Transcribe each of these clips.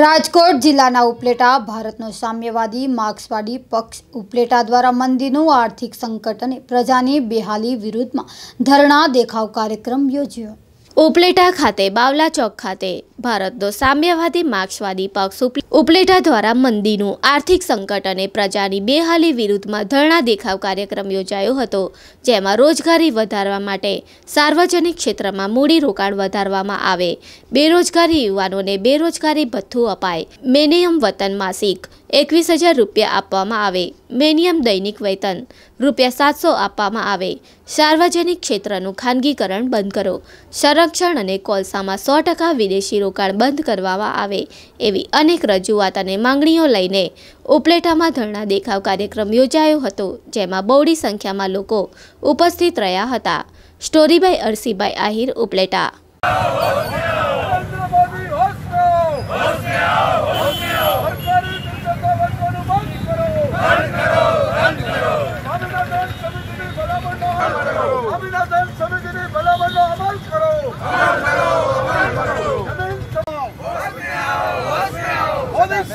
રાજકોટ જિલ્લાના ઉપલેટા ભારતનો સામ્યવાદી માર્ક્સવાદી પક્ષ ઉપલેટા દ્વારા મંદિરનું આર્થિક સંકટ અને પ્રજાની બેહાલી વિરુદ્ધમાં ધરણા દેખાવ કાર્યક્રમ યોજ્યો ઉપલેટા ખાતે બાવલા ચોક ખાતે ભારતનો સામ્યવાદી માર્ક્સવાદી પક્ષ ઉપલેટા દ્વારા મંદીનું આર્થિક સંકટ અને પ્રજાની બેહાલી વિરુદ્ધમાં ધરણા દેખાવ કાર્યક્રમ યોજાયો હતો જેમાં રોજગારી વધારવા માટે સાર્વજનિક ક્ષેત્રમાં મૂડી રોકાણ વધારવામાં આવે બેરોજગારી યુવાનોને બેરોજગારી ભથ્થું અપાય મેનિયમ વતન માસિક એકવીસ હજાર રૂપિયા આપવામાં આવે મેનિયમ દૈનિક વેતન રૂપિયા સાતસો આપવામાં આવે સાર્વજનિક ક્ષેત્રનું ખાનગીકરણ બંધ કરો સંરક્ષણ અને કોલસામાં સો ટકા વિદેશી રોકાણ બંધ કરવામાં આવે એવી અનેક રજૂઆત અને માંગણીઓ લઈને ઉપલેટામાં ધરણા દેખાવ કાર્યક્રમ યોજાયો હતો જેમાં બહોળી સંખ્યામાં લોકો ઉપસ્થિત રહ્યા હતા સ્ટોરી અરસીભાઈ આહિર ઉપલેટા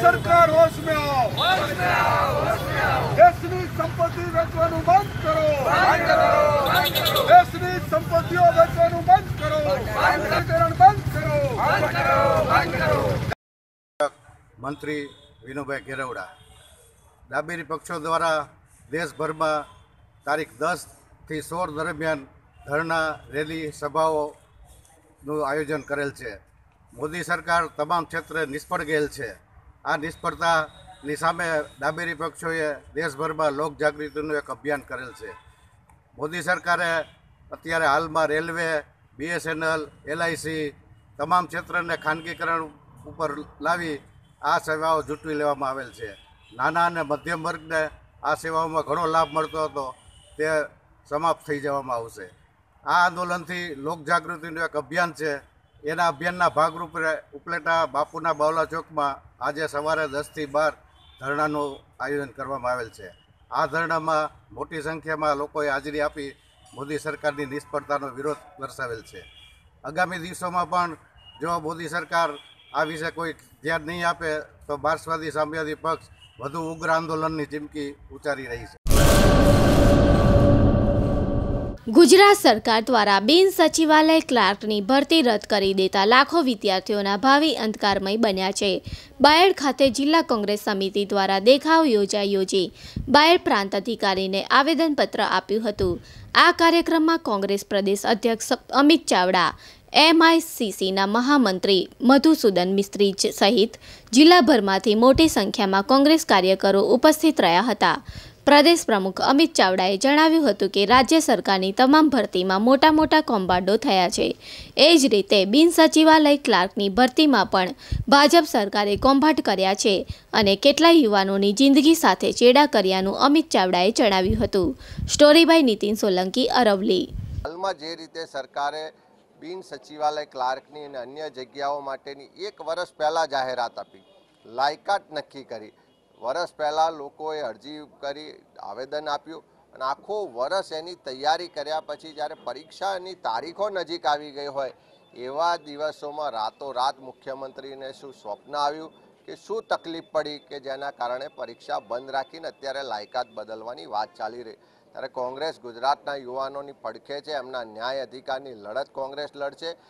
સરકાર હોશમાં આવો દેશની સંપત્તિ વેચવાનું બંધ કરો દેશની સંપત્તિઓ વેચવાનું બંધ કરો બંધ કરો મંત્રી વિનુભાઈ ગેરવડા ડાબેરી પક્ષો દ્વારા દેશભરમાં તારીખ દસથી સોળ દરમિયાન ધરણા રેલી સભાઓનું આયોજન કરેલ છે મોદી સરકાર તમામ ક્ષેત્રે નિષ્ફળ ગયેલ છે આ નિષ્ફળતાની સામે ડાબેરી પક્ષોએ દેશભરમાં લોકજાગૃતિનું એક અભિયાન કરેલ છે મોદી સરકારે અત્યારે હાલમાં રેલવે બીએસએનએલ એલઆઈસી તમામ ક્ષેત્રને ખાનગીકરણ ઉપર લાવી આ સેવાઓ જૂટવી લેવામાં આવેલ છે નાના અને મધ્યમ વર્ગને આ સેવાઓમાં ઘણો લાભ મળતો હતો તે સમાપ્ત થઈ જવામાં આવશે આ આંદોલનથી લોકજાગૃતિનું એક અભિયાન છે એના અભિયાનના ભાગરૂપે ઉપલેટા બાપુના બાવલા ચોકમાં આજે સવારે દસથી બાર ધરણાનું આયોજન કરવામાં આવેલ છે આ ધરણામાં મોટી સંખ્યામાં લોકોએ હાજરી આપી મોદી સરકારની નિષ્ફળતાનો વિરોધ દર્શાવેલ છે આગામી દિવસોમાં પણ જો મોદી સરકાર આ વિશે કોઈ ધ્યાન નહીં આપે તો માર્ક્સવાદી સામ્યવાદી પક્ષ વધુ ઉગ્ર આંદોલનની ચીમકી ઉચ્ચારી રહી છે ગુજરાત સરકાર દ્વારા બિન સચિવાલય ક્લાર્કની ભરતી રદ કરી દેતા લાખો વિદ્યાર્થીઓના ભાવિ અંધકારમય બન્યા છે બાયડ ખાતે જિલ્લા કોંગ્રેસ સમિતિ દ્વારા દેખાવ યોજાઈ યોજી બાયડ પ્રાંત અધિકારીને આવેદનપત્ર આપ્યું હતું આ કાર્યક્રમમાં કોંગ્રેસ પ્રદેશ અધ્યક્ષ અમિત ચાવડા એમઆઈસીસીના મહામંત્રી મધુસૂદન મિસ્ત્રી સહિત જિલ્લાભરમાંથી મોટી સંખ્યામાં કોંગ્રેસ કાર્યકરો ઉપસ્થિત રહ્યા હતા પ્રદેશ પ્રમુખ અમિત ચાવડાએ જણાવ્યું હતું કે રાજ્ય સરકારની તમામ ભરતીમાં મોટા મોટા કૌભાંડો થયા છે એ જ રીતે બિન સચિવાલય ક્લાર્કની ભરતીમાં પણ ભાજપ સરકારે કૌભાંડ કર્યા છે અને કેટલાય યુવાનોની જિંદગી સાથે ચેડા કર્યાનું અમિત ચાવડાએ જણાવ્યું હતું સ્ટોરી બાય નીતિન સોલંકી અરવલી હાલમાં જે રીતે સરકારે બિન સચિવાલય ક્લાર્કની અને અન્ય જગ્યાઓ માટેની એક વર્ષ પહેલાં જાહેરાત આપી લાયકાત નક્કી કરી વરસ પહેલાં લોકોએ અરજી કરી આવેદન આપ્યું અને આખો વર્ષ એની તૈયારી કર્યા પછી જ્યારે પરીક્ષાની તારીખો નજીક આવી ગઈ હોય એવા દિવસોમાં રાતોરાત મુખ્યમંત્રીને શું સ્વપ્ન આવ્યું કે શું તકલીફ પડી કે જેના કારણે પરીક્ષા બંધ રાખીને અત્યારે લાયકાત બદલવાની વાત ચાલી રહી ત્યારે કોંગ્રેસ ગુજરાતના યુવાનોની પડખે છે એમના ન્યાય અધિકારની લડત કોંગ્રેસ લડશે